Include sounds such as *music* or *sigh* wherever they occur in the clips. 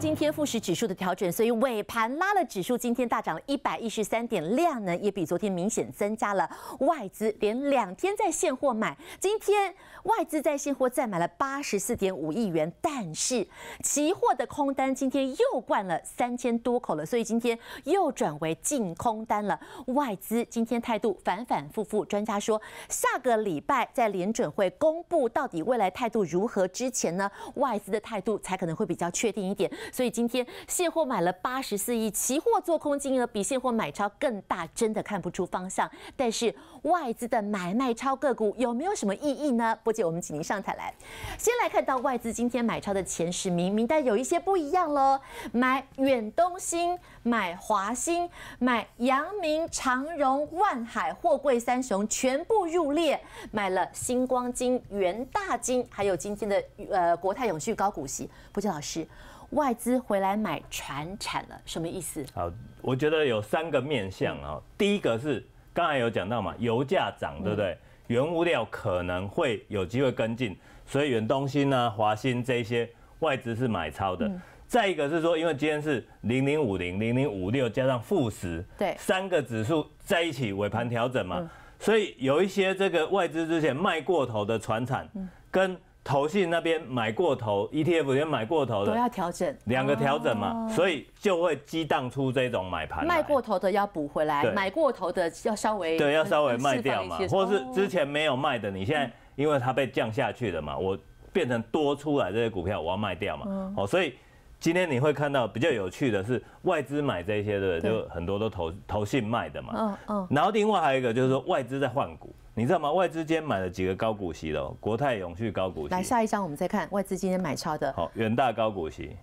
今天富时指数的调整，所以尾盘拉了指数，今天大涨了一百一十三点，量呢也比昨天明显增加了，外资连两天在现货买，今天。外资在现货再买了八十四点五亿元，但是期货的空单今天又灌了三千多口了，所以今天又转为净空单了。外资今天态度反反复复，专家说下个礼拜在联准会公布到底未来态度如何之前呢，外资的态度才可能会比较确定一点。所以今天现货买了八十四亿，期货做空金额比现货买超更大，真的看不出方向，但是。外资的买卖超个股有没有什么意义呢？不久我们请您上台来，先来看到外资今天买超的前十名名单有一些不一样喽，买远东新，买华新，买阳明、长荣、万海、货柜三雄全部入列，买了星光金、元大金，还有今天的呃国泰永续高股息。不姐老师，外资回来买船产了，什么意思？好，我觉得有三个面向啊，第一个是。刚才有讲到嘛，油价涨，对不对？原物料可能会有机会跟进，所以远东新啊、华新这些外资是买超的。再一个是说，因为今天是零零五零、零零五六加上负十，对，三个指数在一起尾盘调整嘛，所以有一些这个外资之前卖过头的船产跟。投信那边买过头，ETF 也买过头的，都要调整，两个调整嘛，所以就会激荡出这种买盘。卖过头的要补回来，买过头的要稍微对，要稍微卖掉嘛，或是之前没有卖的，你现在因为它被降下去了嘛，我变成多出来这些股票，我要卖掉嘛。哦，所以今天你会看到比较有趣的是，外资买这些的就很多都投投信卖的嘛。嗯嗯，然后另外还有一个就是说外资在换股。你知道吗？外资今天买了几个高股息的，国泰永续高股息。来，下一张我们再看外资今天买超的。好，远大高股息，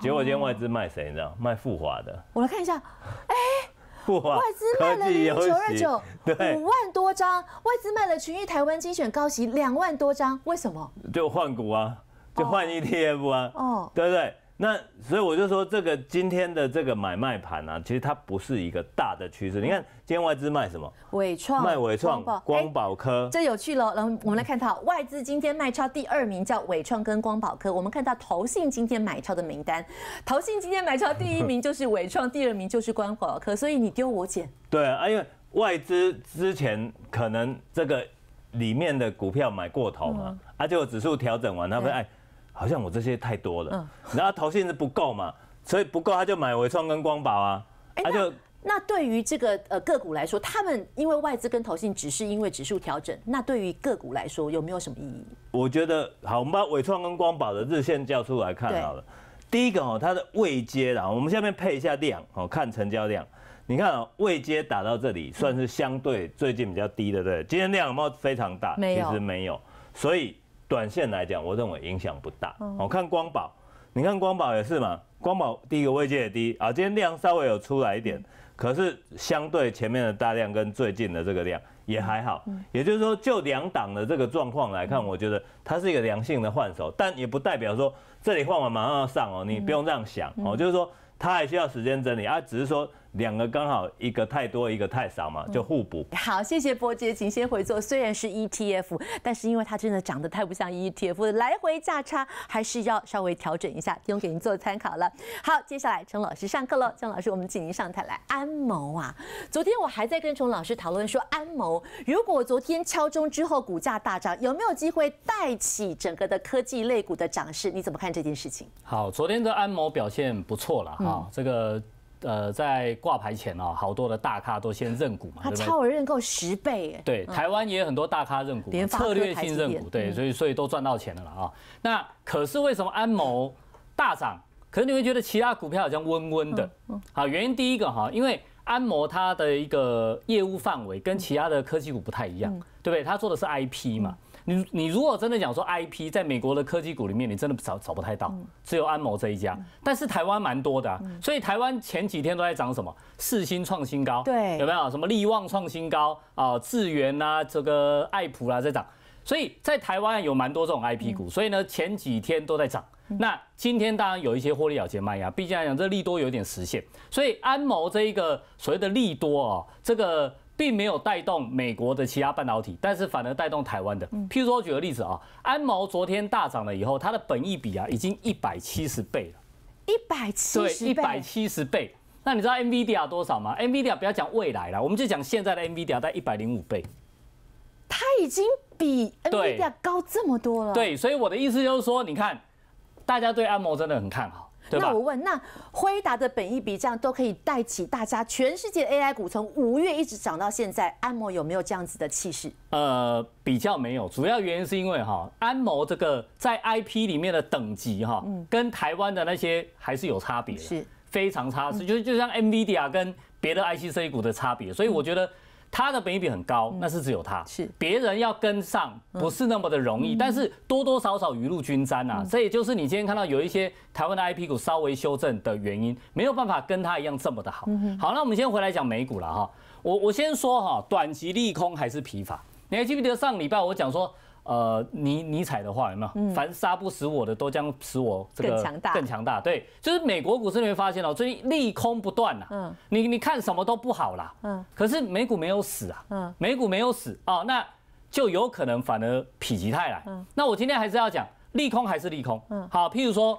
结果今天外资卖谁？你知道？卖富华的。我来看一下，哎，外资卖了零九二九，五万多张。外资卖了群益台湾精选高息两万多张，为什么？就换股啊，就换 ETF 啊，哦，对不对？那所以我就说，这个今天的这个买卖盘啊，其实它不是一个大的趋势。你看，今天外资卖什么？伟创卖伟创，光宝科。这有趣了。然后我们来看到，外资今天卖超第二名叫伟创跟光宝科。我们看到投信今天买超的名单，投信今天买超第一名就是伟创，第二名就是光宝科。所以你丢我捡。对，啊，因为外资之前可能这个里面的股票买过头嘛，啊，结果指数调整完，他们哎。好像我这些太多了，然后投信是不够嘛，所以不够他就买伟创跟光宝啊。他、那就那对于这个呃个股来说，他们因为外资跟投信只是因为指数调整，那对于个股来说有没有什么意义？我觉得好，我们把伟创跟光宝的日线叫出来看好了。第一个哦，它的位阶，然后我们下面配一下量哦，看成交量。你看哦，位阶打到这里算是相对最近比较低的，对对？今天量有没有非常大？没有，其实没有，所以。短线来讲，我认为影响不大。我看光宝，你看光宝也是嘛，光宝第一个位置也低啊，今天量稍微有出来一点，可是相对前面的大量跟最近的这个量也还好。也就是说，就两档的这个状况来看，我觉得它是一个良性的换手，但也不代表说这里换完马上要上哦，你不用这样想哦，就是说它还需要时间整理啊，只是说。两个刚好一个太多一个太少嘛，就互补。好，谢谢波杰，请先回座。虽然是 ETF，但是因为它真的长得太不像 ETF，来回价差还是要稍微调整一下，钟给您做参考了。好，接下来陈老师上课了。钟老师，我们请您上台来安谋啊。昨天我还在跟陈老师讨论说，安谋如果昨天敲钟之后股价大涨，有没有机会带起整个的科技类股的涨势？你怎么看这件事情？好，昨天的安谋表现不错了哈，这个。呃，在挂牌前哦，好多的大咖都先认股嘛，他超额认购十倍，哎，对，台湾也有很多大咖认股，策略性认股，对，所以所以都赚到钱了了啊。那可是为什么安谋大涨？可是你会觉得其他股票好像温温的，好，原因第一个哈，因为安谋它的一个业务范围跟其他的科技股不太一样，对不对？它做的是 I P 嘛。你你如果真的讲说 I P 在美国的科技股里面，你真的找找不太到，只有安谋这一家。但是台湾蛮多的，所以台湾前几天都在涨什么？四星创新高，对，有没有什么力旺创新高啊？智源呐，这个爱普啦在涨，所以在台湾有蛮多这种 I P 股，所以呢前几天都在涨。那今天当然有一些获利了结卖呀，毕竟来讲这利多有点实现，所以安谋这一个所谓的利多啊，这个。并没有带动美国的其他半导体，但是反而带动台湾的。譬如说，我举个例子啊，安谋昨天大涨了以后，它的本益比啊已经一百七十倍了，一百七十倍，一百七十倍。那你知道 Nvidia 多少吗？Nvidia 不要讲未来了，我们就讲现在的 Nvidia 在一百零五倍，它已经比 Nvidia 高这么多了。对，所以我的意思就是说，你看，大家对安谋真的很看好。那我问，那辉达的本益比这样都可以带起大家全世界 AI 股从五月一直涨到现在，安摩有没有这样子的气势？呃，比较没有，主要原因是因为哈安摩这个在 IP 里面的等级哈，跟台湾的那些还是有差别是非常差，是就是就像 NVIDIA 跟别的 ICC 股的差别，所以我觉得。它的比一比很高，那是只有它是别人要跟上，不是那么的容易。但是多多少少雨露均沾呐，这也就是你今天看到有一些台湾的 I P 股稍微修正的原因，没有办法跟它一样这么的好。好那我们先回来讲美股了哈。我我先说哈，短期利空还是疲乏？你还记不记得上礼拜我讲说？呃，尼尼采的话有没有？凡杀不死我的，都将使我更强大。更强大，对，就是美国股市，你会发现哦，最近利空不断啊。嗯，你你看什么都不好啦。嗯，可是美股没有死啊。嗯，美股没有死啊，那就有可能反而否极泰来。嗯，那我今天还是要讲利空还是利空。嗯，好，譬如说，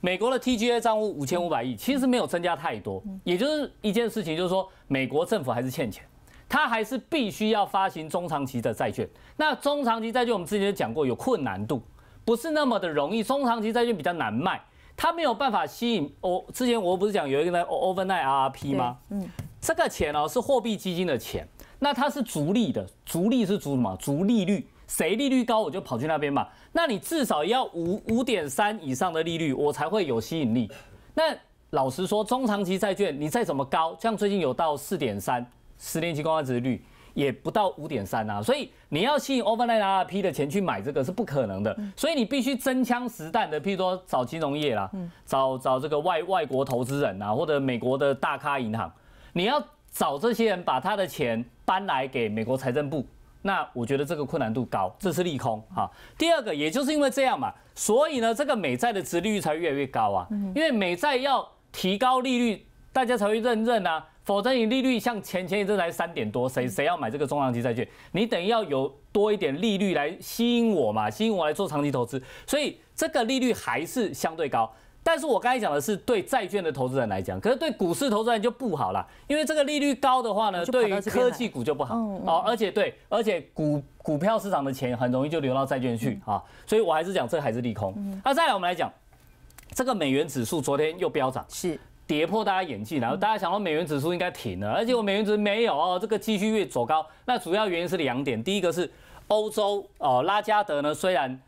美国的 TGA 账户五千五百亿，其实没有增加太多，也就是一件事情，就是说美国政府还是欠钱。它还是必须要发行中长期的债券。那中长期债券我们之前讲过，有困难度，不是那么的容易。中长期债券比较难卖，它没有办法吸引。我之前我不是讲有一个呢 overnight RRP 吗？嗯，这个钱哦是货币基金的钱，那它是逐利的，逐利是逐什么？逐利率，谁利率高我就跑去那边嘛。那你至少要五五点三以上的利率我才会有吸引力。那老实说，中长期债券你再怎么高，像最近有到四点三。十年期公开值率也不到五点三啊，所以你要吸引 Overnight R P 的钱去买这个是不可能的，所以你必须真枪实弹的，譬如说找金融业啦，找找这个外外国投资人啊，或者美国的大咖银行，你要找这些人把他的钱搬来给美国财政部，那我觉得这个困难度高，这是利空啊。第二个，也就是因为这样嘛，所以呢，这个美债的值利率才越来越高啊，因为美债要提高利率，大家才会认认啊。否则你利率像前前一阵才三点多，谁谁要买这个中长期债券？你等于要有多一点利率来吸引我嘛，吸引我来做长期投资。所以这个利率还是相对高。但是我刚才讲的是对债券的投资人来讲，可是对股市投资人就不好了，因为这个利率高的话呢，对于科技股就不好哦，而且对，而且股股票市场的钱很容易就流到债券去啊。所以我还是讲这还是利空。那再来我们来讲，这个美元指数昨天又飙涨。是。跌破大家眼镜，然后大家想到美元指数应该停了，而且我美元值没有哦，这个继续越走高。那主要原因是两点，第一个是欧洲哦拉加德呢，虽然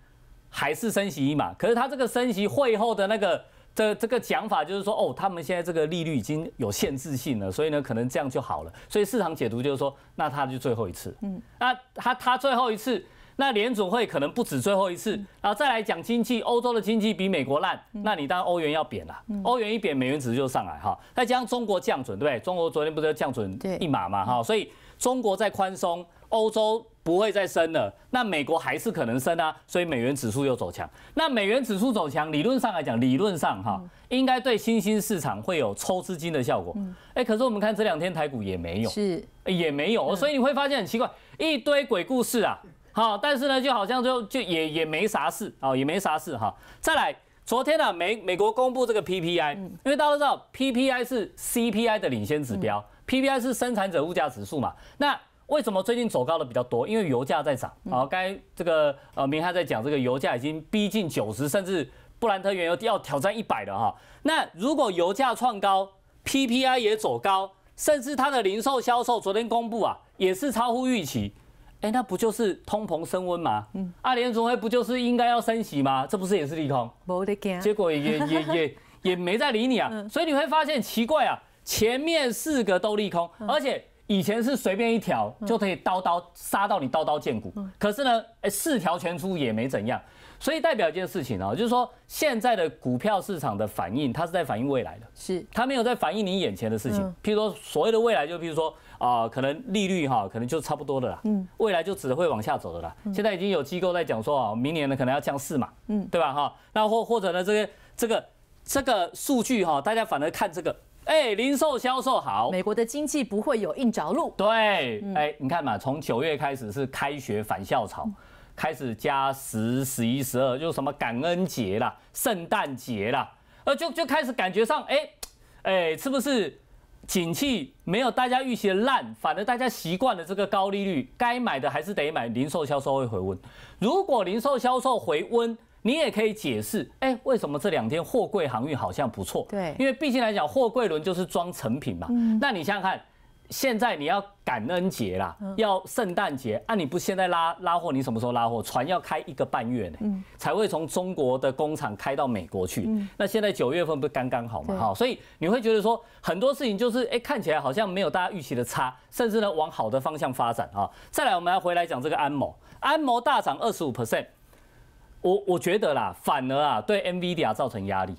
还是升息嘛，可是他这个升息会后的那个的这个讲法就是说哦，他们现在这个利率已经有限制性了，所以呢可能这样就好了。所以市场解读就是说，那他就最后一次，嗯，那他他最后一次。那联总会可能不止最后一次，然后再来讲经济，欧洲的经济比美国烂，那你当然欧元要贬啦。欧元一贬，美元指数就上来哈。再加上中国降准，对不对？中国昨天不是降准一码嘛哈，所以中国在宽松，欧洲不会再升了，那美国还是可能升啊，所以美元指数又走强。那美元指数走强，理论上来讲，理论上哈，应该对新兴市场会有抽资金的效果。哎，可是我们看这两天台股也没有，是也没有，所以你会发现很奇怪，一堆鬼故事啊。好，但是呢，就好像就就也也没啥事啊，也没啥事哈。再来，昨天啊，美美国公布这个 P P I，因为大家都知道 P P I 是 C P I 的领先指标，P P I 是生产者物价指数嘛。那为什么最近走高的比较多？因为油价在涨啊。刚才这个呃明翰在讲，这个油价已经逼近九十，甚至布兰特原油要挑战一百了哈。那如果油价创高，P P I 也走高，甚至它的零售销售昨天公布啊，也是超乎预期。哎，那不就是通膨升温嘛？嗯，阿联总会不就是应该要升息吗？这不是也是利空？没得惊。结果也也也 *laughs* 也没在理你啊。所以你会发现奇怪啊，前面四个都利空，而且以前是随便一条就可以刀刀杀到你刀刀见骨。可是呢，哎，四条全出也没怎样。所以代表一件事情啊，就是说现在的股票市场的反应，它是在反映未来的，是它没有在反映你眼前的事情。譬如说，所谓的未来，就譬如说。啊，可能利率哈，可能就差不多的啦。嗯，未来就只会往下走的啦。现在已经有机构在讲说啊，明年呢可能要降四嘛，嗯，对吧？哈，那或或者呢，这个这个这个数据哈，大家反而看这个，哎，零售销售好，美国的经济不会有硬着陆。对，哎，你看嘛，从九月开始是开学返校潮，开始加十、十一、十二，就什么感恩节啦、圣诞节啦，呃，就就开始感觉上，哎，哎，是不是？景气没有大家预期的烂，反而大家习惯了这个高利率，该买的还是得买。零售销售会回温，如果零售销售回温，你也可以解释，哎，为什么这两天货柜航运好像不错？对，因为毕竟来讲，货柜轮就是装成品嘛。嗯，那你想想看。现在你要感恩节啦，要圣诞节，那你不现在拉拉货，你什么时候拉货？船要开一个半月呢，才会从中国的工厂开到美国去。那现在九月份不是刚刚好嘛？哈，所以你会觉得说很多事情就是，哎，看起来好像没有大家预期的差，甚至呢往好的方向发展啊。再来，我们来回来讲这个安某，安某大涨二十五 percent，我我觉得啦，反而啊对 M V D A 造成压力。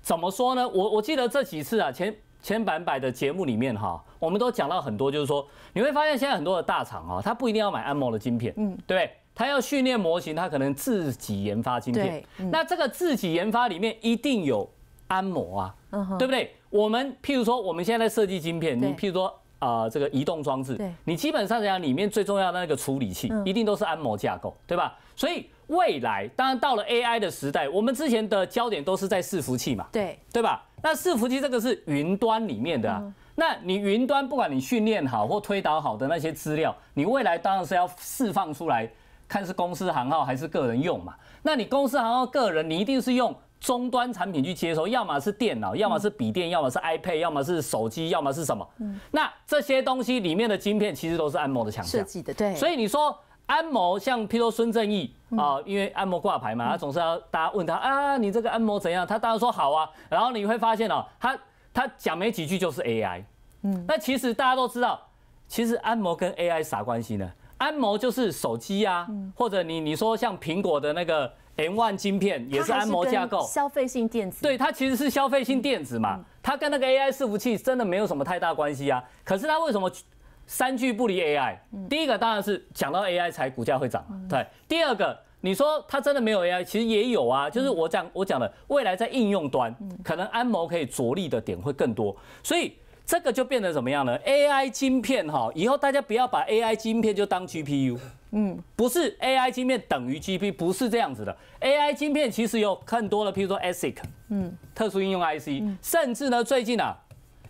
怎么说呢？我我记得这几次啊前。千百百的节目里面哈，我们都讲到很多，就是说你会发现现在很多的大厂哈，它不一定要买安谋的晶片，嗯，对，它要训练模型，它可能自己研发晶片。那这个自己研发里面一定有安谋啊，对不对？我们譬如说我们现在设计晶片，你譬如说啊这个移动装置，你基本上讲里面最重要的那个处理器，一定都是安谋架构，对吧？所以未来当然到了 AI 的时代，我们之前的焦点都是在伺服器嘛，对，对吧？那伺服器这个是云端里面的啊，那你云端不管你训练好或推导好的那些资料，你未来当然是要释放出来，看是公司行号还是个人用嘛。那你公司行号、个人，你一定是用终端产品去接收，要么是电脑，要么是笔电，要么是 iPad，要么是手机，要么是什么？那这些东西里面的晶片其实都是安摩的强项设计的，对。所以你说。安谋像，譬如孙正义啊，因为安谋挂牌嘛，他总是要大家问他啊，你这个安谋怎样？他当然说好啊。然后你会发现哦，他他讲没几句就是 AI。嗯，那其实大家都知道，其实安谋跟 AI 啥关系呢？安谋就是手机啊，或者你你说像苹果的那个 M1 晶片也是安谋架构，消费性电子。对，它其实是消费性电子嘛，它跟那个 AI 伺服器真的没有什么太大关系啊。可是它为什么？三句不离 AI，第一个当然是讲到 AI 才股价会涨，对。第二个，你说它真的没有 AI，其实也有啊，就是我讲我讲的未来在应用端，可能安谋可以着力的点会更多。所以这个就变成怎么样呢？AI 晶片哈，以后大家不要把 AI 晶片就当 GPU，嗯，不是 AI 晶片等于 GPU，不是这样子的。AI 晶片其实有很多的，譬如说 ASIC，嗯，特殊应用 IC，甚至呢，最近啊。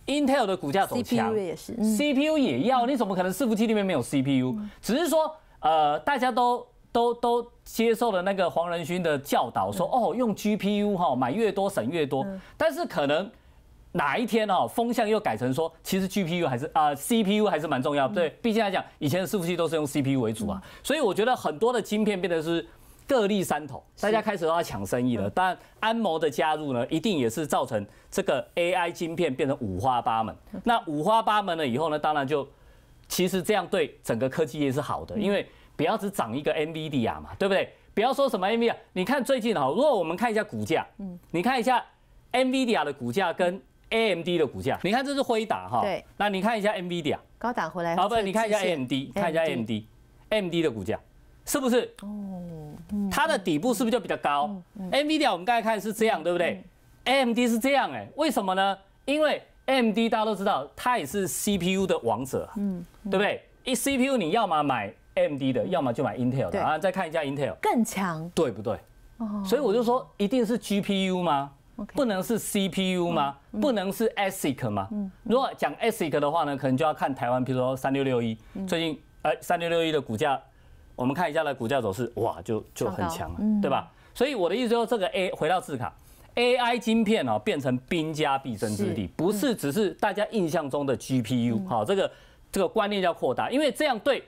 Intel 的股价走强，CPU 也要，你怎么可能伺服器里面没有 CPU？只是说，呃，大家都都都接受了那个黄仁勋的教导，说哦，用 GPU 哈，买越多省越多。但是可能哪一天哦，风向又改成说，其实 GPU 还是啊，CPU 还是蛮重要，对，毕竟来讲，以前的伺服器都是用 CPU 为主啊，所以我觉得很多的晶片变得是。各立山头，大家开始都要抢生意了。当然，安谋的加入呢，一定也是造成这个 AI 芯片变成五花八门。那五花八门了以后呢，当然就其实这样对整个科技业是好的，因为不要只涨一个 Nvidia 嘛，对不对？不要说什么 Nvidia，你看最近哈，如果我们看一下股价，嗯，你看一下 Nvidia 的股价跟 AMD 的股价，你看这是灰打哈，对。那你看一下 Nvidia，高打回来。好，不，你看一下 AMD，看一下 AMD，AMD 的股价。是不是？哦，它的底部是不是就比较高？NVIDIA 我们刚才看是这样，对不对？AMD 是这样，哎，为什么呢？因为 AMD 大家都知道，它也是 CPU 的王者，嗯，对不对？一 CPU 你要么买 AMD 的，要么就买 Intel 的，啊。再看一下 Intel 更强，对不对？哦，所以我就说，一定是 GPU 吗？不能是 CPU 吗？不能是 ASIC 吗？如果讲 ASIC 的话呢，可能就要看台湾，比如说三六六一，最近呃三六六一的股价。我们看一下的股价走势，哇，就就很强，对吧？所以我的意思说，这个 A 回到字卡，AI 晶片哦，变成兵家必争之地，不是只是大家印象中的 GPU，好，这个这个观念要扩大，因为这样对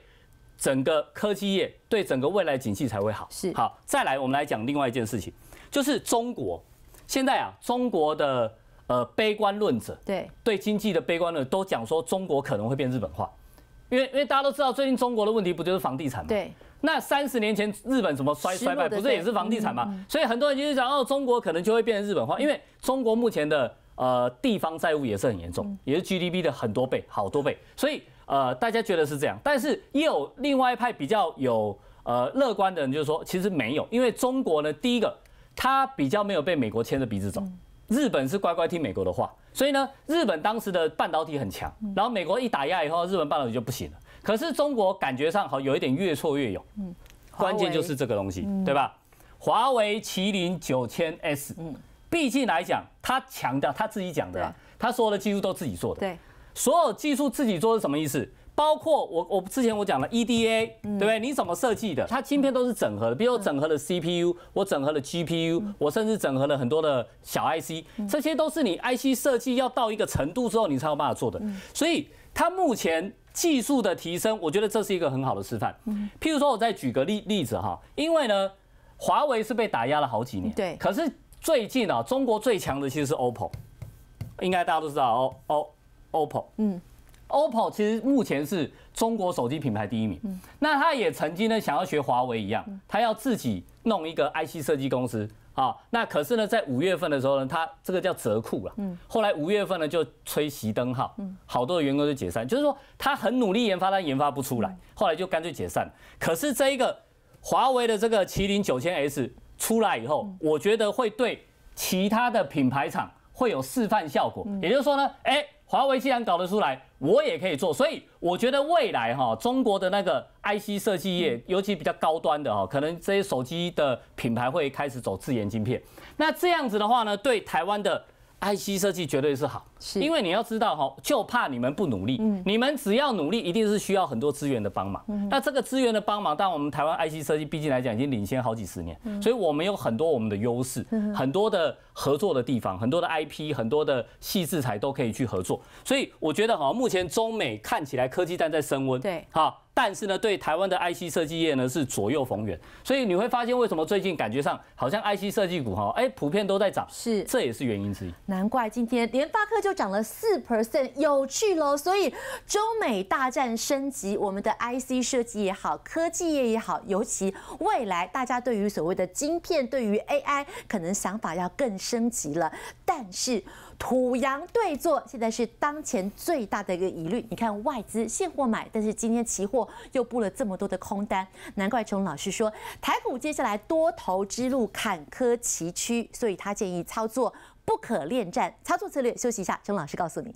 整个科技业、对整个未来景气才会好。是好，再来我们来讲另外一件事情，就是中国现在啊，中国的呃悲观论者，对对经济的悲观论都讲说，中国可能会变日本化。因为因为大家都知道最近中国的问题不就是房地产嘛？对。那三十年前日本什么衰衰败不是也是房地产嘛？所以很多人就是讲哦，中国可能就会变成日本化，因为中国目前的呃地方债务也是很严重，也是 GDP 的很多倍好多倍。所以呃大家觉得是这样，但是也有另外一派比较有呃乐观的人，就是说其实没有，因为中国呢第一个它比较没有被美国牵着鼻子走。日本是乖乖听美国的话，所以呢，日本当时的半导体很强，然后美国一打压以后，日本半导体就不行了。可是中国感觉上好有一点越挫越勇，嗯，关键就是这个东西，对吧？华为麒麟九千 S，嗯，毕竟来讲，他强调他自己讲的，他说的技术都自己做的，对，所有技术自己做是什么意思？包括我，我之前我讲了 EDA，对不对？你怎么设计的？它芯片都是整合的，比如整合了 CPU，我整合了 GPU，我甚至整合了很多的小 IC，这些都是你 IC 设计要到一个程度之后你才有办法做的。所以它目前技术的提升，我觉得这是一个很好的示范。譬如说，我再举个例例子哈，因为呢，华为是被打压了好几年，对。可是最近啊，中国最强的其实是 OPPO，应该大家都知道哦哦 OPPO，嗯。OPPO 其实目前是中国手机品牌第一名，那他也曾经呢想要学华为一样，他要自己弄一个 IC 设计公司啊。那可是呢，在五月份的时候呢，他这个叫折库了。嗯。后来五月份呢就吹熄灯号，嗯，好多的员工就解散。就是说他很努力研发，但研发不出来，后来就干脆解散。可是这一个华为的这个麒麟九千 S 出来以后，我觉得会对其他的品牌厂会有示范效果。也就是说呢，哎。华为既然搞得出来，我也可以做，所以我觉得未来哈，中国的那个 IC 设计业，尤其比较高端的哈，可能这些手机的品牌会开始走自研晶片。那这样子的话呢，对台湾的。IC 设计绝对是好，因为你要知道哈，就怕你们不努力。你们只要努力，一定是需要很多资源的帮忙。那这个资源的帮忙，但我们台湾 IC 设计毕竟来讲已经领先好几十年，所以我们有很多我们的优势，很多的合作的地方，很多的 IP，很多的细制材都可以去合作。所以我觉得哈，目前中美看起来科技站在升温，对哈。但是呢，对台湾的 IC 设计业呢是左右逢源，所以你会发现为什么最近感觉上好像 IC 设计股哈，哎，普遍都在涨，是，这也是原因之一。难怪今天联发科就涨了四 percent，有趣喽。所以中美大战升级，我们的 IC 设计也好，科技业也好，尤其未来大家对于所谓的晶片，对于 AI 可能想法要更升级了。但是。土洋对坐，现在是当前最大的一个疑虑。你看外资现货买，但是今天期货又布了这么多的空单，难怪陈老师说台股接下来多头之路坎坷崎岖，所以他建议操作不可恋战。操作策略，休息一下，陈老师告诉你。